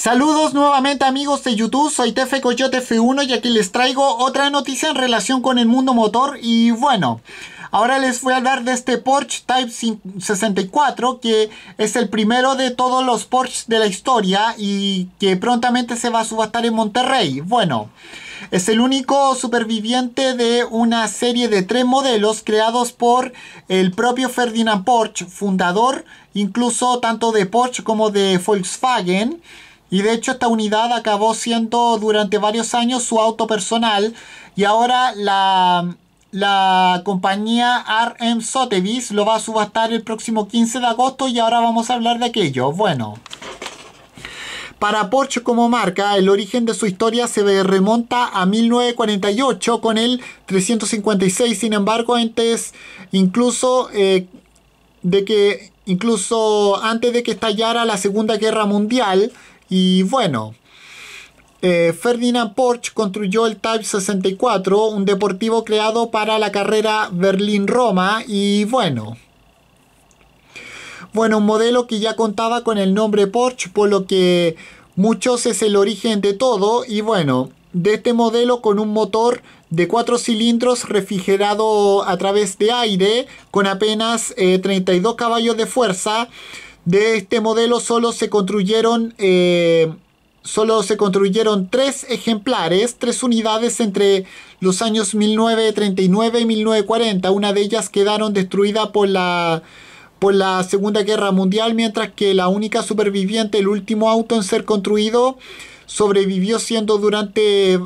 Saludos nuevamente amigos de YouTube, soy Tefe Coyote F1 y aquí les traigo otra noticia en relación con el mundo motor y bueno, ahora les voy a hablar de este Porsche Type 64 que es el primero de todos los Porsche de la historia y que prontamente se va a subastar en Monterrey. Bueno, es el único superviviente de una serie de tres modelos creados por el propio Ferdinand Porsche, fundador incluso tanto de Porsche como de Volkswagen. Y de hecho esta unidad acabó siendo durante varios años su auto personal y ahora la, la compañía RM Sotheby's lo va a subastar el próximo 15 de agosto y ahora vamos a hablar de aquello. Bueno, para Porsche como marca, el origen de su historia se remonta a 1948 con el 356, sin embargo, antes incluso eh, de que incluso antes de que estallara la Segunda Guerra Mundial, y bueno, eh, Ferdinand Porsche construyó el Type 64, un deportivo creado para la carrera Berlín-Roma y bueno. Bueno, un modelo que ya contaba con el nombre Porsche, por lo que muchos es el origen de todo y bueno, de este modelo con un motor de 4 cilindros refrigerado a través de aire con apenas 32 eh, caballos de fuerza de este modelo solo se construyeron... Eh, solo se construyeron tres ejemplares, tres unidades entre los años 1939 y 1940. Una de ellas quedaron destruida por la, por la Segunda Guerra Mundial, mientras que la única superviviente, el último auto en ser construido, sobrevivió siendo durante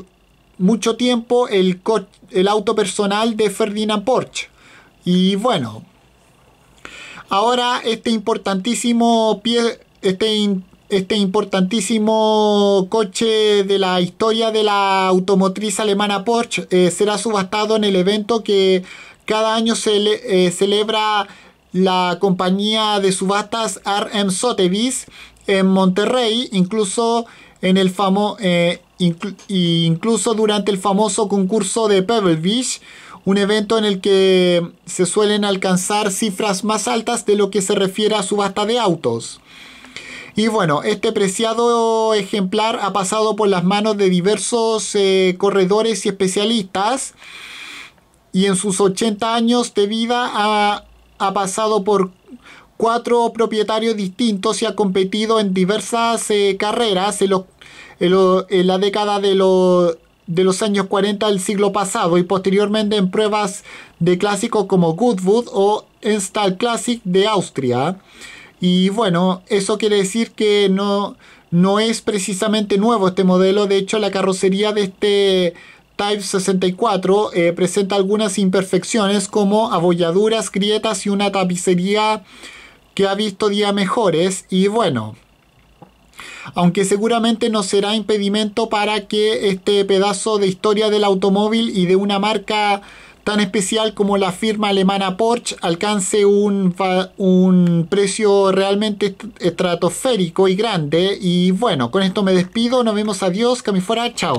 mucho tiempo el, el auto personal de Ferdinand Porsche. Y bueno, Ahora este importantísimo pie, este, este importantísimo coche de la historia de la automotriz alemana Porsche eh, será subastado en el evento que cada año se eh, celebra la compañía de subastas RM Sotheby's en Monterrey, incluso en el famoso eh, incluso durante el famoso concurso de Pebble Beach, un evento en el que se suelen alcanzar cifras más altas de lo que se refiere a subasta de autos. Y bueno, este preciado ejemplar ha pasado por las manos de diversos eh, corredores y especialistas y en sus 80 años de vida ha, pasado por cuatro propietarios distintos y ha competido en diversas eh, carreras en, en, la década de, los de los años 40 del siglo pasado y posteriormente en pruebas de clásicos como Goodwood o Enstall Classic de Austria. Y bueno, eso quiere decir que no, no es precisamente nuevo este modelo, de hecho la carrocería de este Type 64 eh, presenta algunas imperfecciones como abolladuras, grietas y una tapicería que ha visto días mejores y bueno, aunque seguramente no será impedimento para que este pedazo de historia del automóvil y de una marca tan especial como la firma alemana Porsche alcance un, un precio realmente estratosférico y grande. Y bueno, con esto me despido, nos vemos, adiós, que fuera, chao.